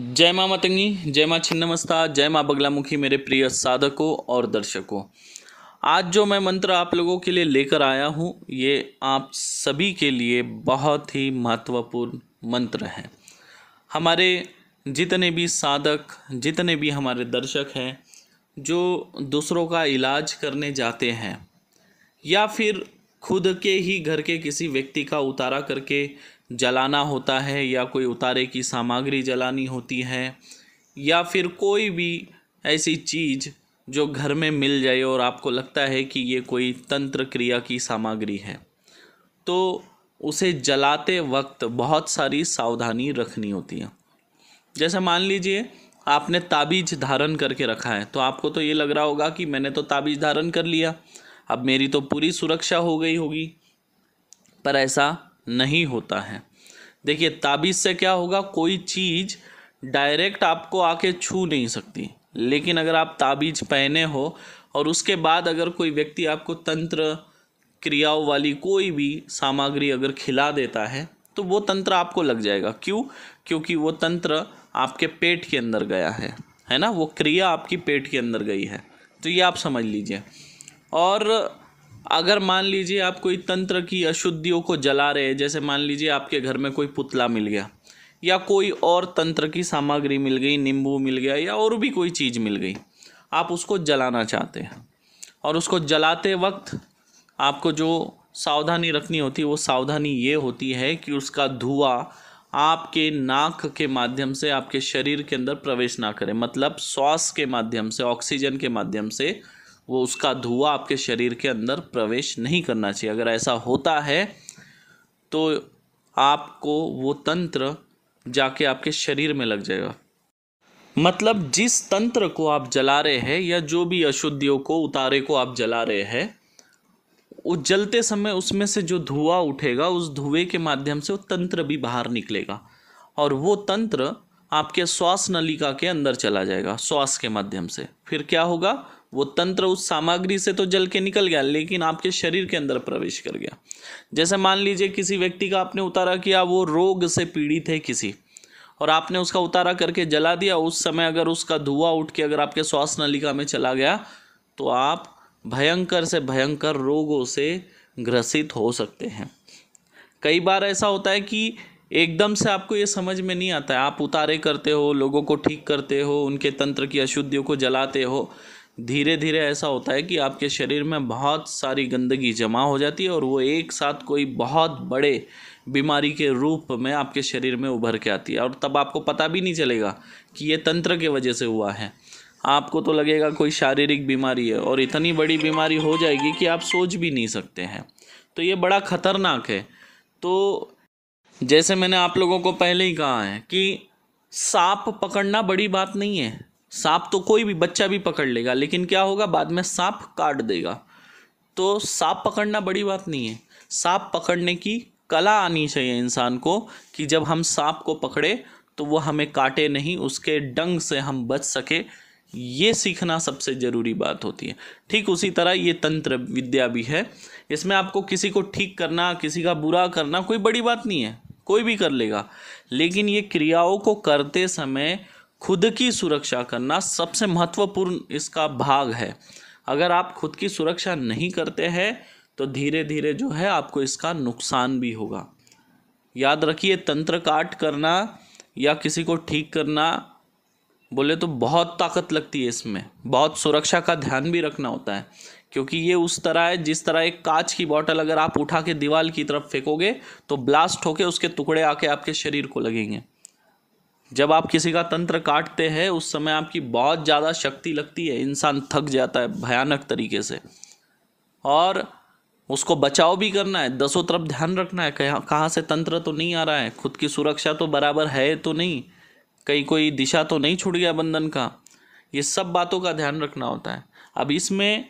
जय माँ मतंगी जय माँ छिन्नमस्ता जय माँ बगलामुखी मेरे प्रिय साधकों और दर्शकों आज जो मैं मंत्र आप लोगों के लिए लेकर आया हूँ ये आप सभी के लिए बहुत ही महत्वपूर्ण मंत्र हैं हमारे जितने भी साधक जितने भी हमारे दर्शक हैं जो दूसरों का इलाज करने जाते हैं या फिर खुद के ही घर के किसी व्यक्ति का उतारा करके जलाना होता है या कोई उतारे की सामग्री जलानी होती है या फिर कोई भी ऐसी चीज़ जो घर में मिल जाए और आपको लगता है कि ये कोई तंत्र क्रिया की सामग्री है तो उसे जलाते वक्त बहुत सारी सावधानी रखनी होती है जैसे मान लीजिए आपने ताबीज धारण करके रखा है तो आपको तो ये लग रहा होगा कि मैंने तो ताबीज धारण कर लिया अब मेरी तो पूरी सुरक्षा हो गई होगी पर ऐसा नहीं होता है देखिए ताबीज़ से क्या होगा कोई चीज़ डायरेक्ट आपको आके छू नहीं सकती लेकिन अगर आप ताबीज पहने हो और उसके बाद अगर कोई व्यक्ति आपको तंत्र क्रियाओं वाली कोई भी सामग्री अगर खिला देता है तो वो तंत्र आपको लग जाएगा क्यों क्योंकि वो तंत्र आपके पेट के अंदर गया है है ना वो क्रिया आपकी पेट के अंदर गई है तो ये आप समझ लीजिए और अगर मान लीजिए आप कोई तंत्र की अशुद्धियों को जला रहे हैं जैसे मान लीजिए आपके घर में कोई पुतला मिल गया या कोई और तंत्र की सामग्री मिल गई नींबू मिल गया या और भी कोई चीज़ मिल गई आप उसको जलाना चाहते हैं और उसको जलाते वक्त आपको जो सावधानी रखनी होती है वो सावधानी ये होती है कि उसका धुआं आपके नाक के माध्यम से आपके शरीर के अंदर प्रवेश ना करे मतलब श्वास के माध्यम से ऑक्सीजन के माध्यम से वो उसका धुआं आपके शरीर के अंदर प्रवेश नहीं करना चाहिए अगर ऐसा होता है तो आपको वो तंत्र जाके आपके शरीर में लग जाएगा मतलब जिस तंत्र को आप जला रहे हैं या जो भी अशुद्धियों को उतारे को आप जला रहे हैं वो जलते समय उसमें से जो धुआं उठेगा उस धुएं के माध्यम से वो तंत्र भी बाहर निकलेगा और वो तंत्र आपके श्वास नलिका के अंदर चला जाएगा श्वास के माध्यम से फिर क्या होगा वो तंत्र उस सामग्री से तो जल के निकल गया लेकिन आपके शरीर के अंदर प्रवेश कर गया जैसे मान लीजिए किसी व्यक्ति का आपने उतारा किया वो रोग से पीड़ित है किसी और आपने उसका उतारा करके जला दिया उस समय अगर उसका धुआं उठ के अगर आपके श्वास नलिका में चला गया तो आप भयंकर से भयंकर रोगों से ग्रसित हो सकते हैं कई बार ऐसा होता है कि एकदम से आपको ये समझ में नहीं आता है आप उतारे करते हो लोगों को ठीक करते हो उनके तंत्र की अशुद्धियों को जलाते हो धीरे धीरे ऐसा होता है कि आपके शरीर में बहुत सारी गंदगी जमा हो जाती है और वो एक साथ कोई बहुत बड़े बीमारी के रूप में आपके शरीर में उभर के आती है और तब आपको पता भी नहीं चलेगा कि ये तंत्र के वजह से हुआ है आपको तो लगेगा कोई शारीरिक बीमारी है और इतनी बड़ी बीमारी हो जाएगी कि आप सोच भी नहीं सकते हैं तो ये बड़ा ख़तरनाक है तो जैसे मैंने आप लोगों को पहले ही कहा है कि सांप पकड़ना बड़ी बात नहीं है सांप तो कोई भी बच्चा भी पकड़ लेगा लेकिन क्या होगा बाद में सांप काट देगा तो सांप पकड़ना बड़ी बात नहीं है सांप पकड़ने की कला आनी चाहिए इंसान को कि जब हम सांप को पकड़े तो वो हमें काटे नहीं उसके डंग से हम बच सके ये सीखना सबसे ज़रूरी बात होती है ठीक उसी तरह ये तंत्र विद्या भी है इसमें आपको किसी को ठीक करना किसी का बुरा करना कोई बड़ी बात नहीं है कोई भी कर लेगा लेकिन ये क्रियाओं को करते समय खुद की सुरक्षा करना सबसे महत्वपूर्ण इसका भाग है अगर आप खुद की सुरक्षा नहीं करते हैं तो धीरे धीरे जो है आपको इसका नुकसान भी होगा याद रखिए तंत्र काट करना या किसी को ठीक करना बोले तो बहुत ताकत लगती है इसमें बहुत सुरक्षा का ध्यान भी रखना होता है क्योंकि ये उस तरह है जिस तरह एक कांच की बॉटल अगर आप उठा के दीवार की तरफ फेंकोगे तो ब्लास्ट होके उसके टुकड़े आके आपके शरीर को लगेंगे जब आप किसी का तंत्र काटते हैं उस समय आपकी बहुत ज़्यादा शक्ति लगती है इंसान थक जाता है भयानक तरीके से और उसको बचाव भी करना है दसों तरफ ध्यान रखना है कहाँ से तंत्र तो नहीं आ रहा है खुद की सुरक्षा तो बराबर है तो नहीं कहीं कोई दिशा तो नहीं छूट गया बंधन का ये सब बातों का ध्यान रखना होता है अब इसमें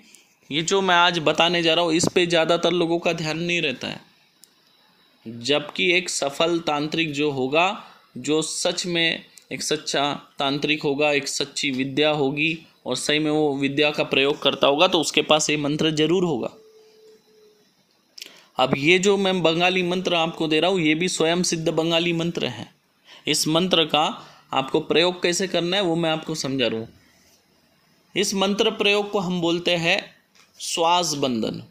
ये जो मैं आज बताने जा रहा हूँ इस पर ज़्यादातर लोगों का ध्यान नहीं रहता है जबकि एक सफल तांत्रिक जो होगा जो सच में एक सच्चा तांत्रिक होगा एक सच्ची विद्या होगी और सही में वो विद्या का प्रयोग करता होगा तो उसके पास ये मंत्र जरूर होगा अब ये जो मैं बंगाली मंत्र आपको दे रहा हूँ ये भी स्वयं सिद्ध बंगाली मंत्र है इस मंत्र का आपको प्रयोग कैसे करना है वो मैं आपको समझा रहा हूँ इस मंत्र प्रयोग को हम बोलते हैं श्वास बंधन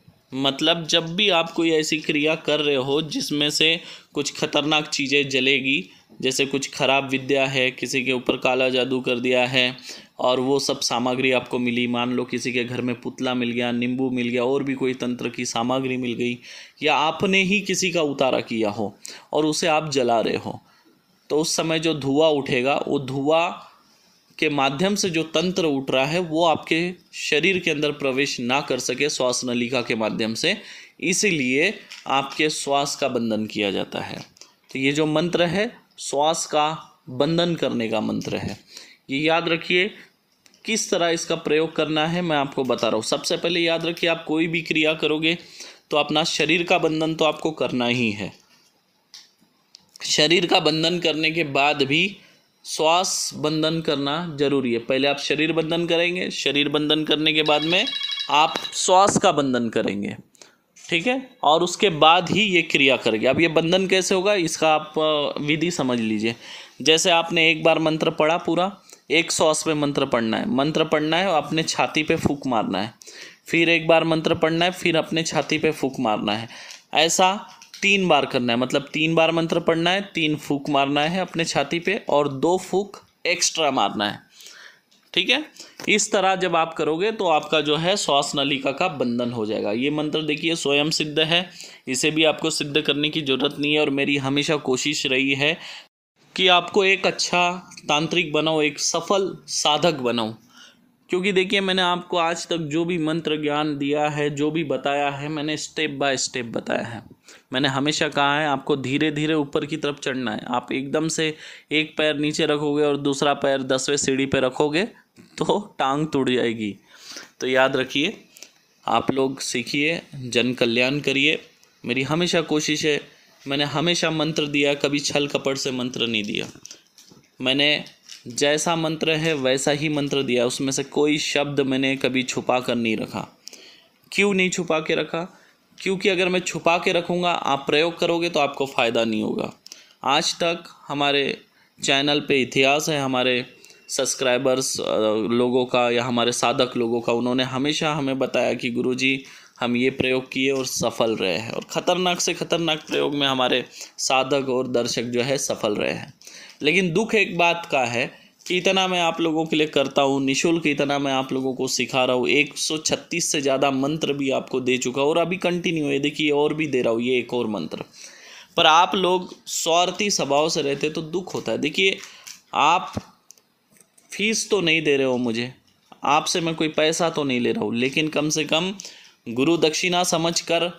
मतलब जब भी आप कोई ऐसी क्रिया कर रहे हो जिसमें से कुछ खतरनाक चीज़ें जलेगी जैसे कुछ खराब विद्या है किसी के ऊपर काला जादू कर दिया है और वो सब सामग्री आपको मिली मान लो किसी के घर में पुतला मिल गया नींबू मिल गया और भी कोई तंत्र की सामग्री मिल गई या आपने ही किसी का उतारा किया हो और उसे आप जला रहे हो तो उस समय जो धुआं उठेगा वो धुआं के माध्यम से जो तंत्र उठ रहा है वो आपके शरीर के अंदर प्रवेश ना कर सके श्वास नलिका के माध्यम से इसीलिए आपके श्वास का बंधन किया जाता है तो ये जो मंत्र है श्वास का बंधन करने का मंत्र है ये याद रखिए किस तरह इसका प्रयोग करना है मैं आपको बता रहा हूँ सबसे पहले याद रखिए आप कोई भी क्रिया करोगे तो अपना शरीर का बंधन तो आपको करना ही है शरीर का बंधन करने के बाद भी श्वास बंधन करना जरूरी है पहले आप शरीर बंधन करेंगे शरीर बंधन करने के बाद में आप श्वास का बंधन करेंगे ठीक है और उसके बाद ही ये क्रिया करेगी अब ये बंधन कैसे होगा इसका आप विधि समझ लीजिए जैसे आपने एक बार मंत्र पढ़ा पूरा एक सौ पे मंत्र पढ़ना है मंत्र पढ़ना है और अपने छाती पे फूक मारना है फिर एक बार मंत्र पढ़ना है फिर अपने छाती पे फूक मारना है ऐसा तीन बार करना है मतलब तीन बार मंत्र पढ़ना है तीन फूक मारना है अपने छाती पे और दो फूक एक्स्ट्रा मारना है ठीक है इस तरह जब आप करोगे तो आपका जो है श्वास नलिका का बंधन हो जाएगा ये मंत्र देखिए स्वयं सिद्ध है इसे भी आपको सिद्ध करने की ज़रूरत नहीं है और मेरी हमेशा कोशिश रही है कि आपको एक अच्छा तांत्रिक बनाओ एक सफल साधक बनाओ क्योंकि देखिए मैंने आपको आज तक जो भी मंत्र ज्ञान दिया है जो भी बताया है मैंने स्टेप बाय स्टेप बताया है मैंने हमेशा कहा है आपको धीरे धीरे ऊपर की तरफ चढ़ना है आप एकदम से एक पैर नीचे रखोगे और दूसरा पैर दसवें सीढ़ी पे रखोगे तो टांग टूट जाएगी तो याद रखिए आप लोग सीखिए जन कल्याण करिए मेरी हमेशा कोशिश है मैंने हमेशा मंत्र दिया कभी छल कपट से मंत्र नहीं दिया मैंने जैसा मंत्र है वैसा ही मंत्र दिया उसमें से कोई शब्द मैंने कभी छुपा कर नहीं रखा क्यों नहीं छुपा के रखा क्योंकि अगर मैं छुपा के रखूँगा आप प्रयोग करोगे तो आपको फ़ायदा नहीं होगा आज तक हमारे चैनल पे इतिहास है हमारे सब्सक्राइबर्स लोगों का या हमारे साधक लोगों का उन्होंने हमेशा हमें बताया कि गुरुजी हम ये प्रयोग किए और सफल रहे हैं और ख़तरनाक से ख़तरनाक प्रयोग में हमारे साधक और दर्शक जो है सफल रहे हैं लेकिन दुख एक बात का है इतना मैं आप लोगों के लिए करता हूँ निशुल्क इतना मैं आप लोगों को सिखा रहा हूँ एक सौ छत्तीस से ज़्यादा मंत्र भी आपको दे चुका और अभी कंटिन्यू है देखिए और भी दे रहा हूँ ये एक और मंत्र पर आप लोग स्वार्थी स्वभाव से रहते तो दुख होता है देखिए आप फीस तो नहीं दे रहे हो मुझे आपसे मैं कोई पैसा तो नहीं ले रहा हूँ लेकिन कम से कम गुरु दक्षिणा समझ कर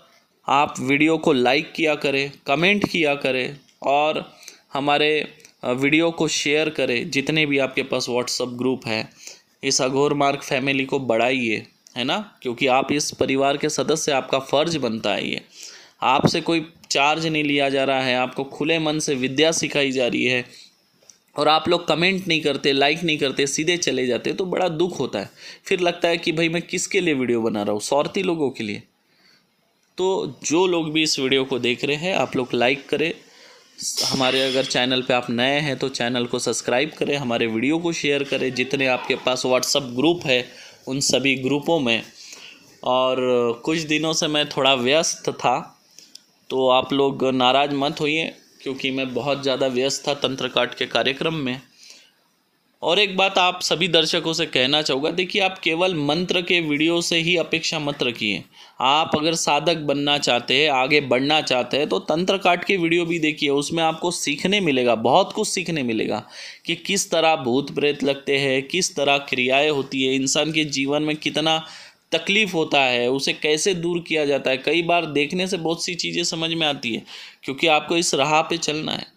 आप वीडियो को लाइक किया करें कमेंट किया करें और हमारे वीडियो को शेयर करें जितने भी आपके पास व्हाट्सअप ग्रुप है इस अघोर मार्ग फैमिली को बढ़ाइए है ना क्योंकि आप इस परिवार के सदस्य आपका फ़र्ज बनता है ये आपसे कोई चार्ज नहीं लिया जा रहा है आपको खुले मन से विद्या सिखाई जा रही है और आप लोग कमेंट नहीं करते लाइक नहीं करते सीधे चले जाते तो बड़ा दुख होता है फिर लगता है कि भाई मैं किसके लिए वीडियो बना रहा हूँ सौरती लोगों के लिए तो जो लोग भी इस वीडियो को देख रहे हैं आप लोग लाइक करें हमारे अगर चैनल पे आप नए हैं तो चैनल को सब्सक्राइब करें हमारे वीडियो को शेयर करें जितने आपके पास व्हाट्सअप ग्रुप है उन सभी ग्रुपों में और कुछ दिनों से मैं थोड़ा व्यस्त था तो आप लोग नाराज़ मत होइए क्योंकि मैं बहुत ज़्यादा व्यस्त था तंत्र काट के कार्यक्रम में और एक बात आप सभी दर्शकों से कहना चाहूँगा देखिए आप केवल मंत्र के वीडियो से ही अपेक्षा मत रखिए आप अगर साधक बनना चाहते हैं आगे बढ़ना चाहते हैं तो तंत्र काट के वीडियो भी देखिए उसमें आपको सीखने मिलेगा बहुत कुछ सीखने मिलेगा कि किस तरह भूत प्रेत लगते हैं किस तरह क्रियाएँ होती है इंसान के जीवन में कितना तकलीफ़ होता है उसे कैसे दूर किया जाता है कई बार देखने से बहुत सी चीज़ें समझ में आती है क्योंकि आपको इस राह पे चलना है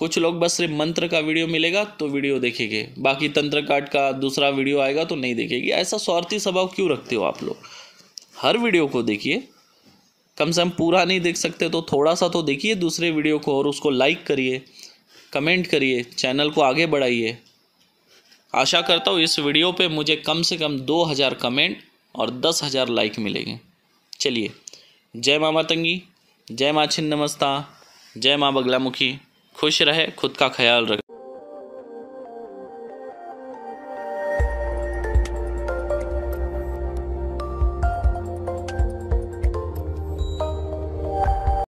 कुछ लोग बस सिर्फ मंत्र का वीडियो मिलेगा तो वीडियो देखेंगे बाकी तंत्र काट का दूसरा वीडियो आएगा तो नहीं देखेगी ऐसा स्वार्थी स्वभाव क्यों रखते हो आप लोग हर वीडियो को देखिए कम से कम पूरा नहीं देख सकते तो थोड़ा सा तो देखिए दूसरे वीडियो को और उसको लाइक करिए कमेंट करिए चैनल को आगे बढ़ाइए आशा करता हूँ इस वीडियो पे मुझे कम से कम दो हज़ार कमेंट और दस हज़ार लाइक मिलेंगे चलिए जय माँ मातंगी जय माँ छिन्न नमस्ता जय माँ बगलामुखी खुश रहे खुद का ख्याल रखें